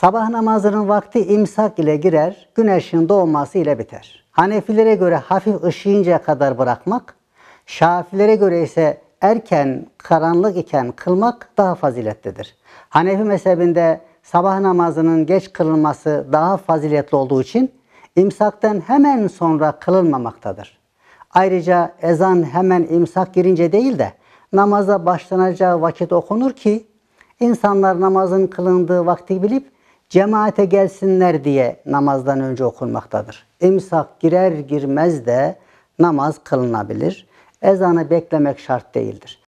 Sabah namazının vakti imsak ile girer, güneşin doğması ile biter. Hanefilere göre hafif ışıyıncaya kadar bırakmak, Şafilere göre ise erken, karanlık iken kılmak daha faziletlidir. Hanefi mezhebinde sabah namazının geç kılınması daha faziletli olduğu için imsaktan hemen sonra kılınmamaktadır. Ayrıca ezan hemen imsak girince değil de namaza başlanacağı vakit okunur ki insanlar namazın kılındığı vakti bilip cemaate gelsinler diye namazdan önce okunmaktadır. İmsak girer girmez de namaz kılınabilir. Ezanı beklemek şart değildir.